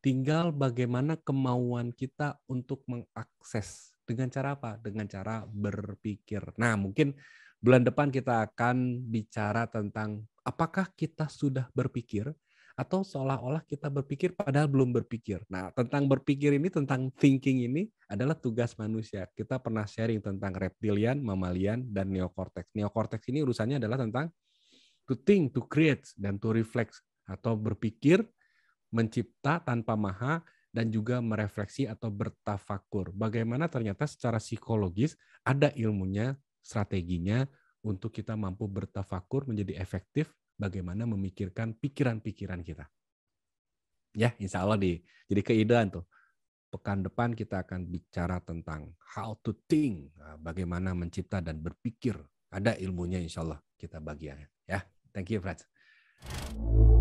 Tinggal bagaimana kemauan kita untuk mengakses dengan cara apa? Dengan cara berpikir. Nah, mungkin bulan depan kita akan bicara tentang apakah kita sudah berpikir atau seolah-olah kita berpikir padahal belum berpikir. Nah, tentang berpikir ini, tentang thinking ini adalah tugas manusia. Kita pernah sharing tentang reptilian, mamalian, dan neokortex. Neokortex ini urusannya adalah tentang to think, to create, dan to reflect atau berpikir, mencipta tanpa maha, dan juga merefleksi atau bertafakur. Bagaimana ternyata secara psikologis ada ilmunya, strateginya, untuk kita mampu bertafakur menjadi efektif bagaimana memikirkan pikiran-pikiran kita. Ya, insya Allah di jadi keidean tuh. Pekan depan kita akan bicara tentang how to think, nah, bagaimana mencipta dan berpikir. Ada ilmunya insya Allah kita bagiannya. Ya, thank you you